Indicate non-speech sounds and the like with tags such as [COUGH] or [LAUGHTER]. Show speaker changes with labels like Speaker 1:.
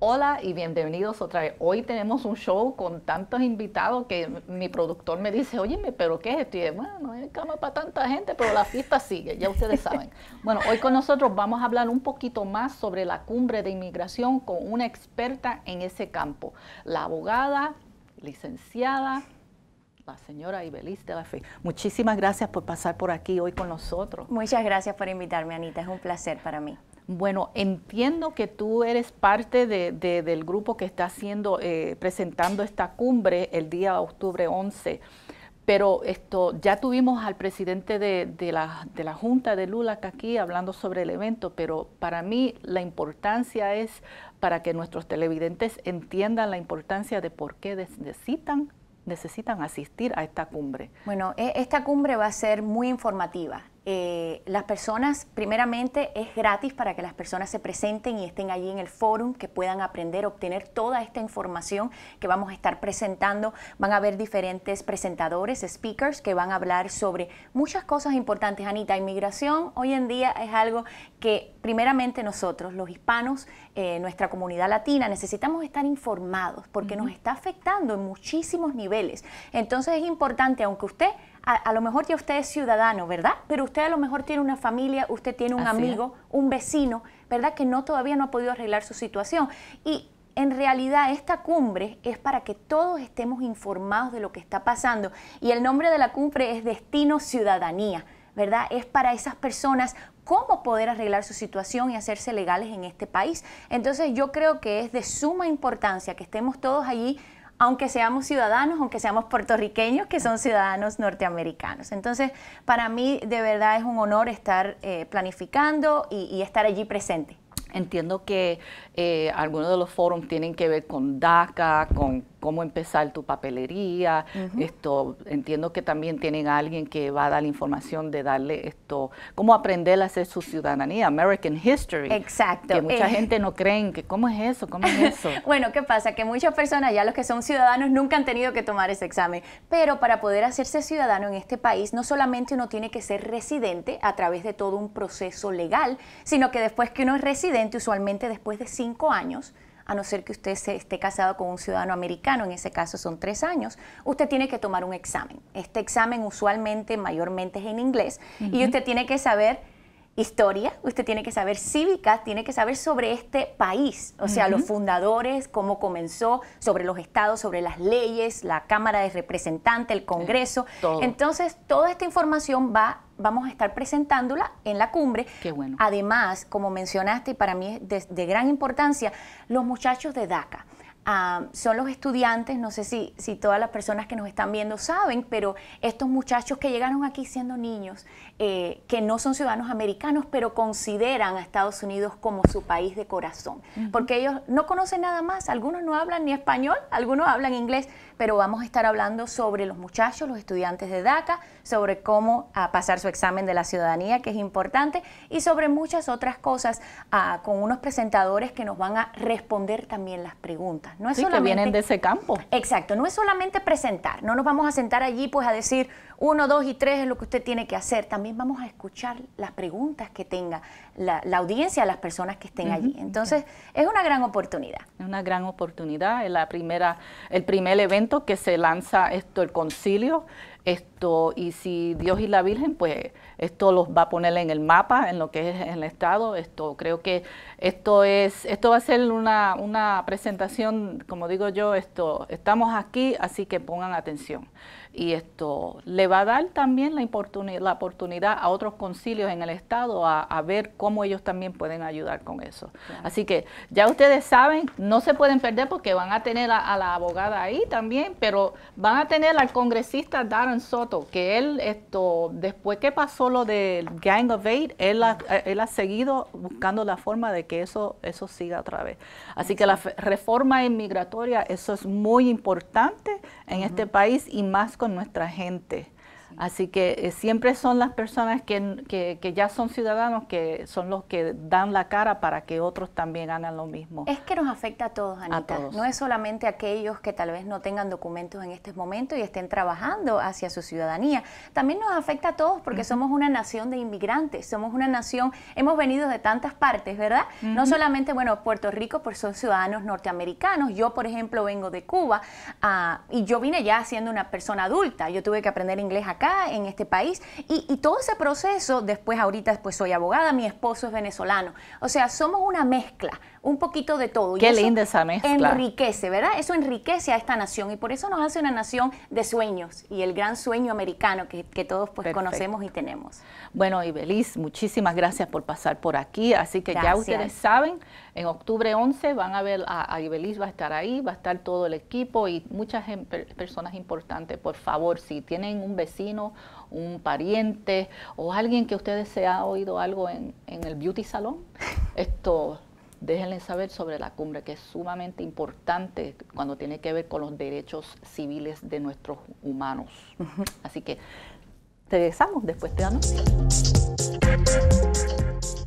Speaker 1: Hola y bienvenidos otra vez. Hoy tenemos un show con tantos invitados que mi productor me dice, oye, pero ¿qué es esto? bueno, no hay cama para tanta gente, pero la fiesta sigue, ya ustedes saben. [LAUGHS] Bueno, hoy con nosotros vamos a hablar un poquito más sobre la cumbre de inmigración con una experta en ese campo, la abogada, licenciada, la señora Ibeliz de la Fe. Muchísimas gracias por pasar por aquí hoy con nosotros. Muchas gracias por invitarme, Anita. Es un placer para mí. Bueno, entiendo que tú eres parte del grupo que está haciendo, eh, presentando esta cumbre el día de octubre 11, pero esto ya tuvimos al presidente de, la, Junta de Lula aquí hablando sobre el evento, pero para mí la importancia es para que nuestros televidentes entiendan la importancia de por qué necesitan necesitan asistir a esta cumbre.
Speaker 2: Bueno, e, esta cumbre va a ser muy informativa eh, las personas, primeramente, es gratis para que las personas se presenten y estén allí en el foro que puedan aprender, obtener toda esta información que vamos a estar presentando. Van a haber diferentes presentadores, speakers, que van a hablar sobre muchas cosas importantes. Anita, inmigración hoy en día es algo que primeramente nosotros, los hispanos, eh, nuestra comunidad latina, necesitamos estar informados porque nos está afectando en muchísimos niveles. Entonces es importante, aunque usted a, lo mejor ya usted es ciudadano, ¿verdad? Pero usted a lo mejor tiene una familia, usted tiene un amigo, un vecino, ¿verdad? Que no todavía no ha podido arreglar su situación. Y en realidad esta cumbre es para que todos estemos informados de lo que está pasando. Y el nombre de la cumbre es Destino Ciudadanía, ¿verdad? Es para esas personas cómo poder arreglar su situación y hacerse legales en este país. Entonces yo creo que es de suma importancia que estemos todos allí aunque seamos ciudadanos, aunque seamos puertorriqueños, que son ciudadanos norteamericanos. Entonces, para mí de verdad es un honor estar eh, planificando y, estar allí presente.
Speaker 1: Entiendo que eh, algunos de los foros tienen que ver con DACA, con cómo empezar tu papelería. Esto entiendo que también tienen alguien que va a dar la información de darle esto, cómo aprender a hacer su ciudadanía, American History. Exacto. Que mucha eh. gente no creen que cómo es eso, cómo es eso. [LAUGHS]
Speaker 2: bueno, ¿qué pasa? Que muchas personas, ya los que son ciudadanos, nunca han tenido que tomar ese examen. Pero para poder hacerse ciudadano en este país, no solamente uno tiene que ser residente a través de todo un proceso legal, sino que después que uno es residente, usualmente después de cinco años, a no ser que usted esté casado con un ciudadano americano, en ese caso son tres años, usted tiene que tomar un examen. Este examen usualmente, mayormente es en inglés, y usted tiene que saber historia, usted tiene que saber cívica, tiene que saber sobre este país, o sea, los fundadores, cómo comenzó, sobre los estados, sobre las leyes, la Cámara de Representantes, el Congreso. Entonces, toda esta información va vamos a estar presentándola en la cumbre. Además, como mencionaste, y para mí es de gran importancia, los muchachos de DACA. Ah, son los estudiantes, no sé si, si todas las personas que nos están viendo saben, pero estos muchachos que llegaron aquí siendo niños, eh, que no son ciudadanos americanos, pero consideran a Estados Unidos como su país de corazón, porque ellos no conocen nada más, algunos no hablan ni español, algunos hablan inglés, pero vamos a estar hablando sobre los muchachos, los estudiantes de DACA, sobre cómo ah, pasar su examen de la ciudadanía, que es importante, y sobre muchas otras cosas, ah, con unos presentadores que nos van a responder también las preguntas que vienen de ese campo. Exacto, no es solamente presentar. No nos vamos a sentar allí pues a decir uno, dos y tres es lo que usted tiene que hacer. También vamos a escuchar las preguntas que tenga la, audiencia, las personas que estén allí.
Speaker 1: Entonces, es una gran oportunidad. Es una gran oportunidad. Es la primera, el primer evento que se lanza esto, el concilio. Esto, y si Dios y la Virgen, pues esto los va a poner en el mapa, en lo que es el Estado. Esto creo que esto es, esto va a ser una, presentación, como digo yo, esto, estamos aquí, así que pongan atención. Y esto le va a dar también la oportunidad, a otros concilios en el Estado a, ver cómo ellos también pueden ayudar con eso. Así que ya ustedes saben, no se pueden perder porque van a tener a, a la abogada ahí también, pero van a tener al congresista Darren Soto, que él, esto, después que pasó lo del Gang of Eight, él ha, él ha seguido buscando la forma de que eso, eso siga otra vez. Así que la reforma inmigratoria, eso es muy importante en este país y más con nuestra gente. Así que eh, siempre son las personas que, ya son ciudadanos que son los que dan la cara para que otros también hagan lo mismo.
Speaker 2: Es que nos afecta a todos, Anita. A todos. No es solamente aquellos que tal vez no tengan documentos en este momento y estén trabajando hacia su ciudadanía. También nos afecta a todos porque somos una nación de inmigrantes, somos una nación, hemos venido de tantas partes, ¿verdad? No solamente, bueno, Puerto Rico, pues son ciudadanos norteamericanos. Yo, por ejemplo, vengo de Cuba ah, y yo vine ya siendo una persona adulta. Yo tuve que aprender inglés acá en este país. Y, todo ese proceso, después ahorita pues soy abogada, mi esposo es venezolano. O sea, somos una mezcla, un poquito de todo. Qué y linda esa mezcla. Enriquece, ¿verdad? Eso enriquece a esta nación y por eso nos hace una nación de sueños y el gran sueño americano que, todos pues conocemos
Speaker 1: y tenemos. Bueno, Ibeliz, muchísimas gracias por pasar por aquí. Así que ya ustedes saben, en octubre 11 van a ver a, a Ibeliz, va a estar ahí, va a estar todo el equipo y muchas em, personas importantes. Por favor, si tienen un vecino, un pariente o alguien que ustedes se ha oído algo en, en el beauty salón, esto déjenle saber sobre la cumbre que es sumamente importante cuando tiene que ver con los derechos civiles de nuestros humanos. Así que regresamos después de